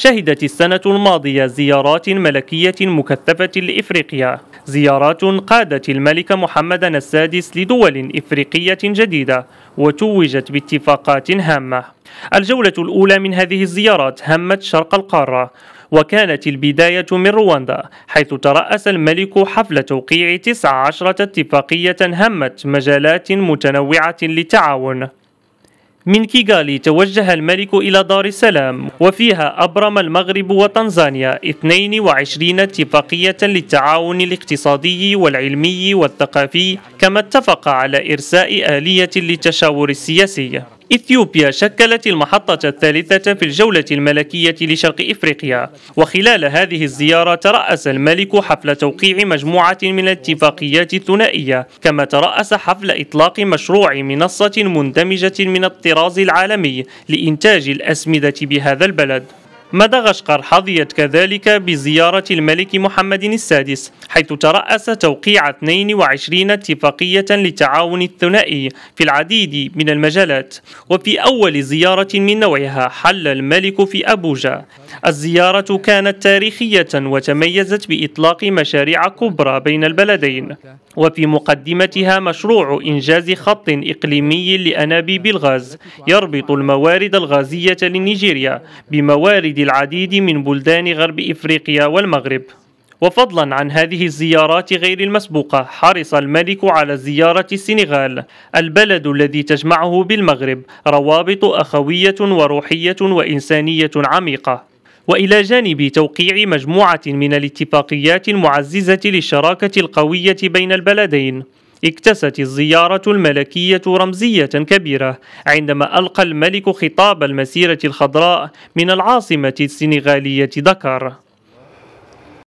شهدت السنة الماضية زيارات ملكية مكثفة لإفريقيا زيارات قادت الملك محمد السادس لدول إفريقية جديدة وتوجت باتفاقات هامة الجولة الأولى من هذه الزيارات همت شرق القارة وكانت البداية من رواندا حيث ترأس الملك حفل توقيع 19 اتفاقية همت مجالات متنوعة للتعاون من كيغالي توجه الملك إلى دار السلام وفيها أبرم المغرب وتنزانيا 22 اتفاقية للتعاون الاقتصادي والعلمي والثقافي كما اتفق على إرساء آلية للتشاور السياسي إثيوبيا شكلت المحطة الثالثة في الجولة الملكية لشرق إفريقيا وخلال هذه الزيارة ترأس الملك حفل توقيع مجموعة من الاتفاقيات الثنائية كما ترأس حفل إطلاق مشروع منصة مندمجة من الطراز العالمي لإنتاج الأسمدة بهذا البلد مدغشقر حظيت كذلك بزيارة الملك محمد السادس حيث ترأس توقيع 22 اتفاقية للتعاون الثنائي في العديد من المجالات وفي أول زيارة من نوعها حل الملك في أبوجا الزيارة كانت تاريخية وتميزت بإطلاق مشاريع كبرى بين البلدين وفي مقدمتها مشروع إنجاز خط إقليمي لأنابيب الغاز يربط الموارد الغازية لنيجيريا بموارد تواجد العديد من بلدان غرب إفريقيا والمغرب وفضلا عن هذه الزيارات غير المسبوقة حرص الملك على زيارة السنغال البلد الذي تجمعه بالمغرب روابط أخوية وروحية وإنسانية عميقة وإلى جانب توقيع مجموعة من الاتفاقيات المعززة للشراكة القوية بين البلدين اكتست الزيارة الملكية رمزية كبيرة عندما ألقى الملك خطاب المسيرة الخضراء من العاصمة السنغالية دكر